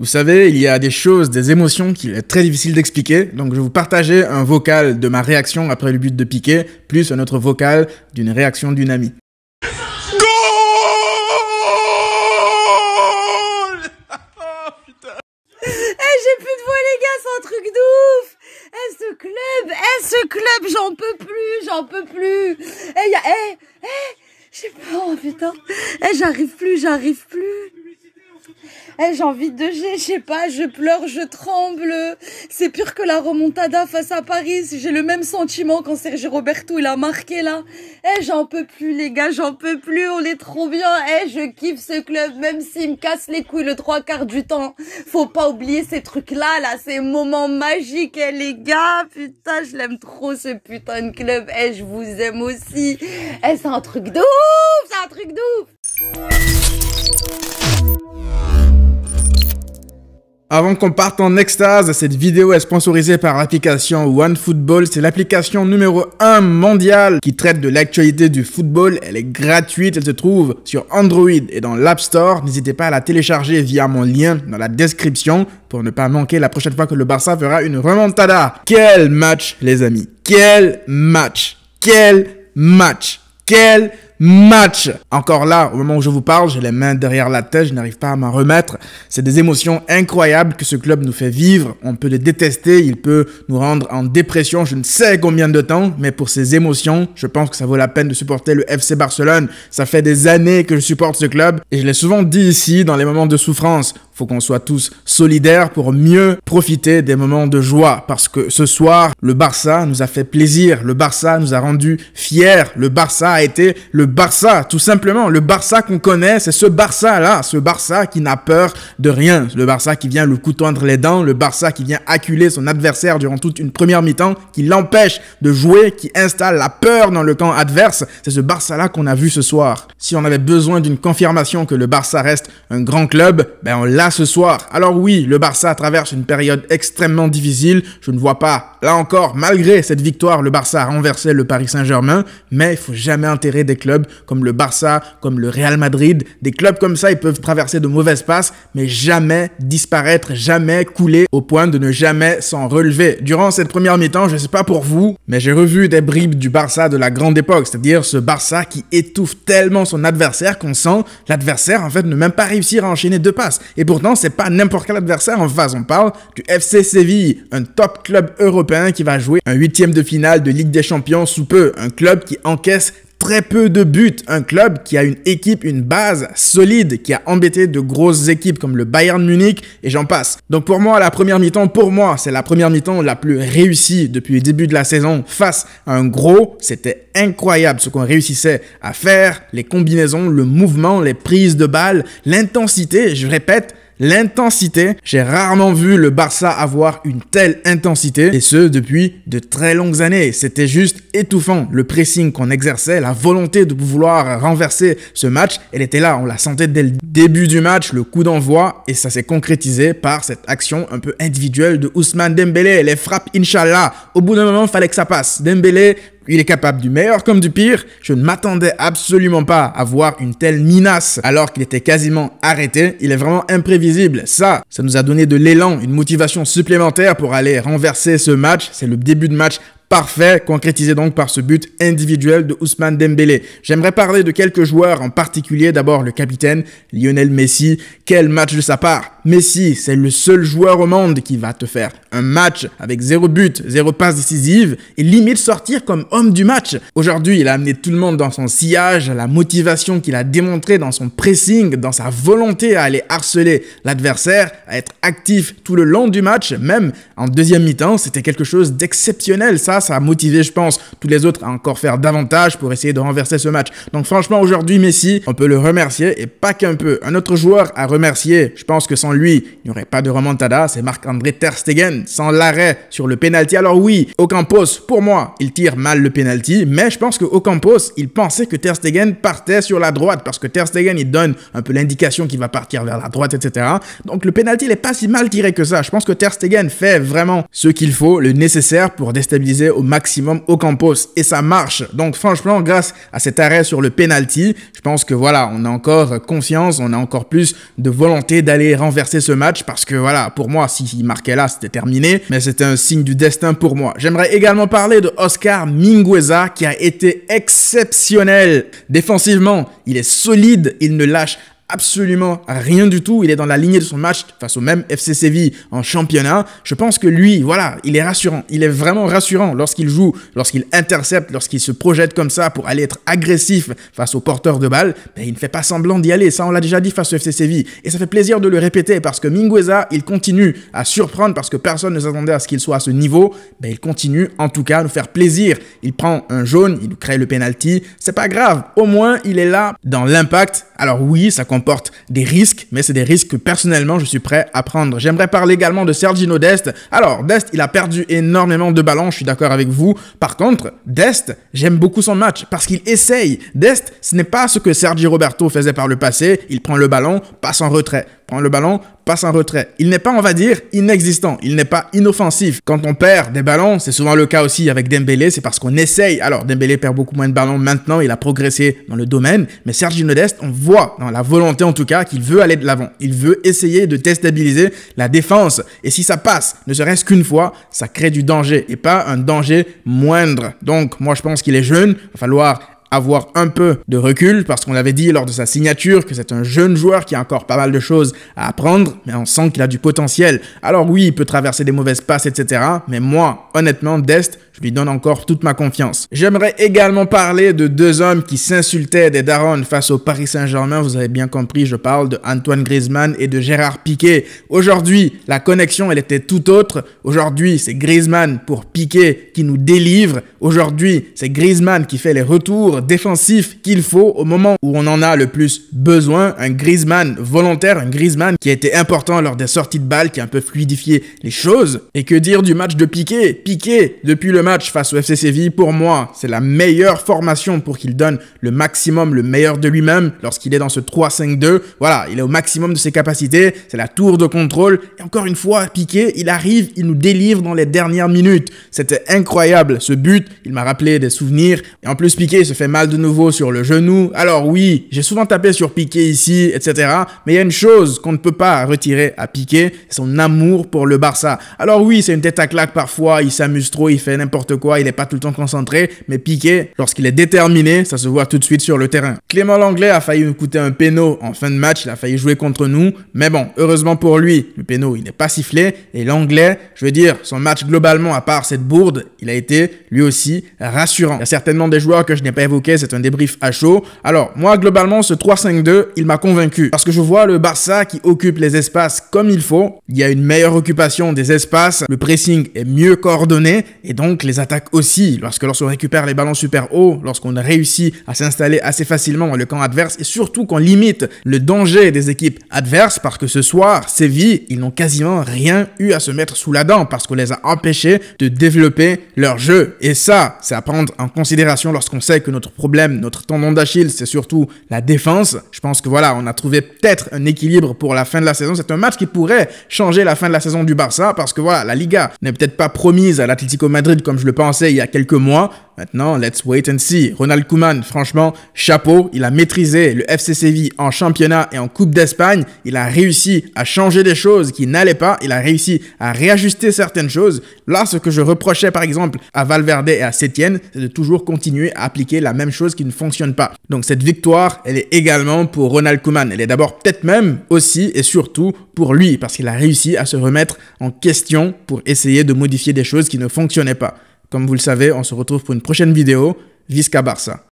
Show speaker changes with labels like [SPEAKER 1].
[SPEAKER 1] Vous savez, il y a des choses, des émotions qu'il est très difficile d'expliquer, donc je vais vous partager un vocal de ma réaction après le but de piquer, plus un autre vocal d'une réaction d'une amie. putain eh, j'ai plus de voix, les gars C'est un truc eh, ce club, eh, ce club j'en peux plus, j'en peux plus. Eh, il y a... Eh oh, putain. Eh, j'arrive plus, j'arrive plus. Eh, j'ai envie de j'ai, je sais pas, je pleure, je tremble. C'est pire que la remontada face à Paris. J'ai le même sentiment quand Sergio Roberto il a marqué là. Eh, j'en peux plus les gars, j'en peux plus. On est trop bien. Eh, je kiffe ce club même s'il me casse les couilles le trois quarts du temps. Faut pas oublier ces trucs là, là, ces moments magiques. les gars, putain, je l'aime trop ce putain de club. Eh, je vous aime aussi. c'est un truc de ouf, c'est un truc de ouf. Avant qu'on parte en extase, cette vidéo est sponsorisée par l'application OneFootball. C'est l'application numéro 1 mondiale qui traite de l'actualité du football. Elle est gratuite, elle se trouve sur Android et dans l'App Store. N'hésitez pas à la télécharger via mon lien dans la description pour ne pas manquer la prochaine fois que le Barça fera une remontada. Quel match les amis Quel match Quel match Quel match match. Encore là, au moment où je vous parle, j'ai les mains derrière la tête, je n'arrive pas à m'en remettre. C'est des émotions incroyables que ce club nous fait vivre. On peut les détester, il peut nous rendre en dépression je ne sais combien de temps, mais pour ces émotions, je pense que ça vaut la peine de supporter le FC Barcelone. Ça fait des années que je supporte ce club et je l'ai souvent dit ici dans les moments de souffrance faut qu'on soit tous solidaires pour mieux profiter des moments de joie. Parce que ce soir, le Barça nous a fait plaisir. Le Barça nous a rendu fiers. Le Barça a été le Barça, tout simplement. Le Barça qu'on connaît, c'est ce Barça-là. Ce Barça qui n'a peur de rien. Le Barça qui vient le couteau les dents. Le Barça qui vient acculer son adversaire durant toute une première mi-temps, qui l'empêche de jouer, qui installe la peur dans le camp adverse. C'est ce Barça-là qu'on a vu ce soir. Si on avait besoin d'une confirmation que le Barça reste un grand club, ben on l'a ce soir. Alors oui, le Barça traverse une période extrêmement difficile. Je ne vois pas, là encore, malgré cette victoire, le Barça a renversé le Paris Saint-Germain, mais il faut jamais enterrer des clubs comme le Barça, comme le Real Madrid. Des clubs comme ça, ils peuvent traverser de mauvaises passes, mais jamais disparaître, jamais couler au point de ne jamais s'en relever. Durant cette première mi-temps, je ne sais pas pour vous, mais j'ai revu des bribes du Barça de la grande époque, c'est-à-dire ce Barça qui étouffe tellement son adversaire qu'on sent l'adversaire en fait ne même pas réussir à enchaîner deux passes. Et pourtant, c'est pas n'importe quel adversaire en face. On parle du FC Séville, un top club européen qui va jouer un huitième de finale de Ligue des Champions sous peu. Un club qui encaisse très peu de buts. Un club qui a une équipe, une base solide, qui a embêté de grosses équipes comme le Bayern Munich et j'en passe. Donc pour moi, la première mi-temps, pour moi, c'est la première mi-temps la plus réussie depuis le début de la saison face à un gros. C'était incroyable ce qu'on réussissait à faire, les combinaisons, le mouvement, les prises de balles, l'intensité. Je répète, l'intensité. J'ai rarement vu le Barça avoir une telle intensité, et ce depuis de très longues années. C'était juste étouffant. Le pressing qu'on exerçait, la volonté de vouloir renverser ce match, elle était là. On la sentait dès le début du match, le coup d'envoi, et ça s'est concrétisé par cette action un peu individuelle de Ousmane Dembélé. Les frappes, inshallah Au bout d'un moment, fallait que ça passe. Dembélé il est capable du meilleur comme du pire. Je ne m'attendais absolument pas à voir une telle minace alors qu'il était quasiment arrêté. Il est vraiment imprévisible. Ça, ça nous a donné de l'élan, une motivation supplémentaire pour aller renverser ce match. C'est le début de match parfait, concrétisé donc par ce but individuel de Ousmane Dembélé. J'aimerais parler de quelques joueurs, en particulier d'abord le capitaine Lionel Messi. Quel match de sa part Messi, c'est le seul joueur au monde qui va te faire un match avec zéro but, zéro passe décisive et limite sortir comme homme du match. Aujourd'hui, il a amené tout le monde dans son sillage, la motivation qu'il a démontré dans son pressing, dans sa volonté à aller harceler l'adversaire, à être actif tout le long du match, même en deuxième mi-temps, c'était quelque chose d'exceptionnel ça ça, a motivé, je pense, tous les autres à encore faire davantage pour essayer de renverser ce match. Donc franchement, aujourd'hui, Messi, on peut le remercier et pas qu'un peu. Un autre joueur à remercier, je pense que sans lui, il n'y aurait pas de remontada, c'est Marc-André Ter Stegen, sans l'arrêt sur le penalty. Alors oui, Ocampos, pour moi, il tire mal le penalty, mais je pense que Ocampos, il pensait que Ter Stegen partait sur la droite parce que Ter Stegen, il donne un peu l'indication qu'il va partir vers la droite, etc. Donc le penalty, il n'est pas si mal tiré que ça. Je pense que Ter fait vraiment ce qu'il faut, le nécessaire pour déstabiliser au maximum au campus et ça marche. Donc franchement, grâce à cet arrêt sur le penalty, je pense que voilà, on a encore confiance, on a encore plus de volonté d'aller renverser ce match parce que voilà, pour moi, s'il marquait là, c'était terminé, mais c'était un signe du destin pour moi. J'aimerais également parler de Oscar Mingueza qui a été exceptionnel défensivement. Il est solide, il ne lâche absolument rien du tout. Il est dans la lignée de son match face au même FC Séville en championnat. Je pense que lui, voilà, il est rassurant. Il est vraiment rassurant lorsqu'il joue, lorsqu'il intercepte, lorsqu'il se projette comme ça pour aller être agressif face au porteur de balle. Ben, il ne fait pas semblant d'y aller. Ça, on l'a déjà dit face au FC Séville. Et ça fait plaisir de le répéter parce que Mingueza, il continue à surprendre parce que personne ne s'attendait à ce qu'il soit à ce niveau. Ben, il continue en tout cas à nous faire plaisir. Il prend un jaune, il crée le penalty. C'est pas grave. Au moins, il est là dans l'impact. Alors oui, ça comprend comporte des risques, mais c'est des risques que personnellement je suis prêt à prendre. J'aimerais parler également de Sergino Dest. Alors, Dest, il a perdu énormément de ballons, je suis d'accord avec vous. Par contre, Dest, j'aime beaucoup son match parce qu'il essaye. Dest, ce n'est pas ce que Sergi Roberto faisait par le passé. Il prend le ballon, passe en retrait prend le ballon, passe en retrait. Il n'est pas, on va dire, inexistant. Il n'est pas inoffensif. Quand on perd des ballons, c'est souvent le cas aussi avec Dembélé, c'est parce qu'on essaye. Alors, Dembélé perd beaucoup moins de ballons maintenant, il a progressé dans le domaine. Mais Sergi Nodeste, on voit dans la volonté en tout cas qu'il veut aller de l'avant. Il veut essayer de déstabiliser la défense. Et si ça passe, ne serait-ce qu'une fois, ça crée du danger et pas un danger moindre. Donc, moi, je pense qu'il est jeune. Il va falloir avoir un peu de recul parce qu'on avait dit lors de sa signature que c'est un jeune joueur qui a encore pas mal de choses à apprendre, mais on sent qu'il a du potentiel. Alors oui, il peut traverser des mauvaises passes, etc. Mais moi, honnêtement, Dest, je donne encore toute ma confiance. J'aimerais également parler de deux hommes qui s'insultaient des darons face au Paris Saint-Germain. Vous avez bien compris, je parle de Antoine Griezmann et de Gérard Piqué. Aujourd'hui, la connexion, elle était tout autre. Aujourd'hui, c'est Griezmann pour Piqué qui nous délivre. Aujourd'hui, c'est Griezmann qui fait les retours défensifs qu'il faut au moment où on en a le plus besoin. Un Griezmann volontaire, un Griezmann qui a été important lors des sorties de balles, qui a un peu fluidifié les choses. Et que dire du match de Piqué Piqué, depuis le match face au FC Séville, pour moi, c'est la meilleure formation pour qu'il donne le maximum, le meilleur de lui-même lorsqu'il est dans ce 3-5-2. Voilà, il est au maximum de ses capacités, c'est la tour de contrôle. Et encore une fois, Piqué, il arrive, il nous délivre dans les dernières minutes. C'était incroyable ce but, il m'a rappelé des souvenirs. Et en plus, Piqué se fait mal de nouveau sur le genou. Alors oui, j'ai souvent tapé sur Piqué ici, etc. Mais il y a une chose qu'on ne peut pas retirer à Piqué, son amour pour le Barça. Alors oui, c'est une tête à claque parfois, il s'amuse trop, il fait n'importe n'importe quoi, il n'est pas tout le temps concentré, mais Piqué, lorsqu'il est déterminé, ça se voit tout de suite sur le terrain. Clément Langlais a failli nous coûter un péno en fin de match, il a failli jouer contre nous, mais bon, heureusement pour lui, le péno il n'est pas sifflé, et Langlais, je veux dire, son match globalement, à part cette bourde, il a été lui aussi rassurant. Il y a certainement des joueurs que je n'ai pas évoqués, c'est un débrief à chaud. Alors, moi, globalement, ce 3-5-2, il m'a convaincu, parce que je vois le Barça qui occupe les espaces comme il faut, il y a une meilleure occupation des espaces, le pressing est mieux coordonné, et donc les attaques aussi, lorsque lorsqu'on récupère les ballons super haut, lorsqu'on réussit à s'installer assez facilement dans le camp adverse et surtout qu'on limite le danger des équipes adverses parce que ce soir, Séville, ils n'ont quasiment rien eu à se mettre sous la dent parce qu'on les a empêchés de développer leur jeu. Et ça, c'est à prendre en considération lorsqu'on sait que notre problème, notre tendon d'Achille, c'est surtout la défense. Je pense que voilà, on a trouvé peut-être un équilibre pour la fin de la saison. C'est un match qui pourrait changer la fin de la saison du Barça parce que voilà, la Liga n'est peut-être pas promise à l'Atlético Madrid comme je le pensais il y a quelques mois, Maintenant, let's wait and see. Ronald Koeman, franchement, chapeau, il a maîtrisé le FC Séville en championnat et en Coupe d'Espagne. Il a réussi à changer des choses qui n'allaient pas. Il a réussi à réajuster certaines choses. Là, ce que je reprochais par exemple à Valverde et à Sétienne, c'est de toujours continuer à appliquer la même chose qui ne fonctionne pas. Donc cette victoire, elle est également pour Ronald Koeman. Elle est d'abord peut-être même aussi et surtout pour lui, parce qu'il a réussi à se remettre en question pour essayer de modifier des choses qui ne fonctionnaient pas. Comme vous le savez, on se retrouve pour une prochaine vidéo. Visca Barça